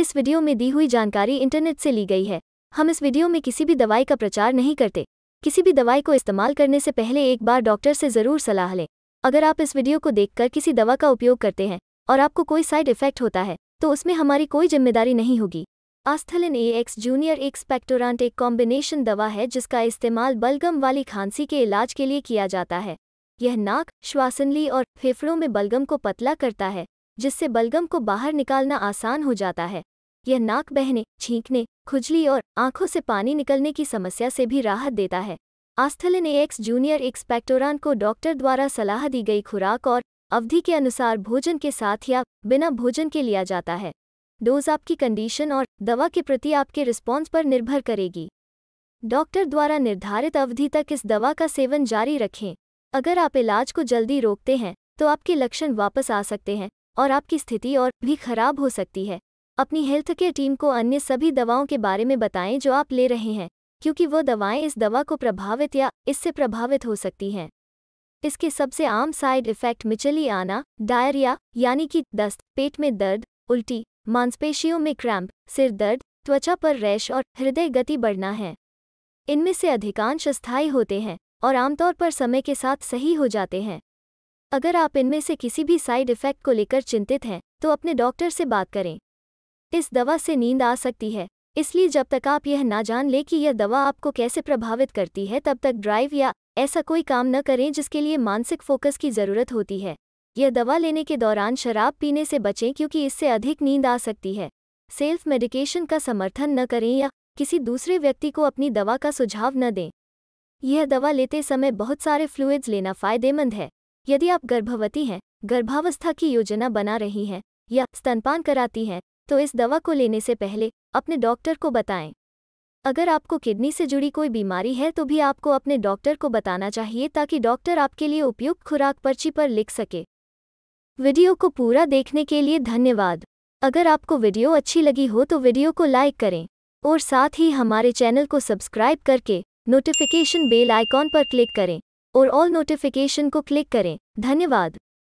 इस वीडियो में दी हुई जानकारी इंटरनेट से ली गई है हम इस वीडियो में किसी भी दवाई का प्रचार नहीं करते किसी भी दवाई को इस्तेमाल करने से पहले एक बार डॉक्टर से ज़रूर सलाह लें अगर आप इस वीडियो को देखकर किसी दवा का उपयोग करते हैं और आपको कोई साइड इफेक्ट होता है तो उसमें हमारी कोई जिम्मेदारी नहीं होगी आस्थलिन ए एक्स जूनियर एक्सपेक्टोरांट एक कॉम्बिनेशन दवा है जिसका इस्तेमाल बलगम वाली खांसी के इलाज के लिए किया जाता है यह नाक श्वासनली और फेफड़ों में बलगम को पतला करता है जिससे बलगम को बाहर निकालना आसान हो जाता है यह नाक बहने छींकने खुजली और आंखों से पानी निकलने की समस्या से भी राहत देता है आस्थलिन एक्स जूनियर एक्सपेक्टोरान को डॉक्टर द्वारा सलाह दी गई खुराक और अवधि के अनुसार भोजन के साथ या बिना भोजन के लिया जाता है डोज आपकी कंडीशन और दवा के प्रति आपके रिस्पॉन्स पर निर्भर करेगी डॉक्टर द्वारा निर्धारित अवधि तक इस दवा का सेवन जारी रखें अगर आप इलाज को जल्दी रोकते हैं तो आपके लक्षण वापस आ सकते हैं और आपकी स्थिति और भी खराब हो सकती है अपनी हेल्थ केयर टीम को अन्य सभी दवाओं के बारे में बताएं जो आप ले रहे हैं क्योंकि वो दवाएं इस दवा को प्रभावित या इससे प्रभावित हो सकती हैं इसके सबसे आम साइड इफेक्ट मिचली आना डायरिया यानी कि दस्त पेट में दर्द उल्टी मांसपेशियों में क्रैम्प सिर दर्द त्वचा पर रैश और हृदय गति बढ़ना है इनमें से अधिकांश स्थायी होते हैं और आमतौर पर समय के साथ सही हो जाते हैं अगर आप इनमें से किसी भी साइड इफेक्ट को लेकर चिंतित हैं तो अपने डॉक्टर से बात करें इस दवा से नींद आ सकती है इसलिए जब तक आप यह ना जान ले कि यह दवा आपको कैसे प्रभावित करती है तब तक ड्राइव या ऐसा कोई काम न करें जिसके लिए मानसिक फोकस की जरूरत होती है यह दवा लेने के दौरान शराब पीने से बचें क्योंकि इससे अधिक नींद आ सकती है सेल्फ मेडिकेशन का समर्थन न करें या किसी दूसरे व्यक्ति को अपनी दवा का सुझाव न दें यह दवा लेते समय बहुत सारे फ्लूइड्स लेना फ़ायदेमंद है यदि आप गर्भवती हैं गर्भावस्था की योजना बना रही हैं या स्तनपान कराती हैं तो इस दवा को लेने से पहले अपने डॉक्टर को बताएं अगर आपको किडनी से जुड़ी कोई बीमारी है तो भी आपको अपने डॉक्टर को बताना चाहिए ताकि डॉक्टर आपके लिए उपयुक्त खुराक पर्ची पर लिख सके वीडियो को पूरा देखने के लिए धन्यवाद अगर आपको वीडियो अच्छी लगी हो तो वीडियो को लाइक करें और साथ ही हमारे चैनल को सब्सक्राइब करके नोटिफिकेशन बेल आइकॉन पर क्लिक करें और ऑल नोटिफिकेशन को क्लिक करें धन्यवाद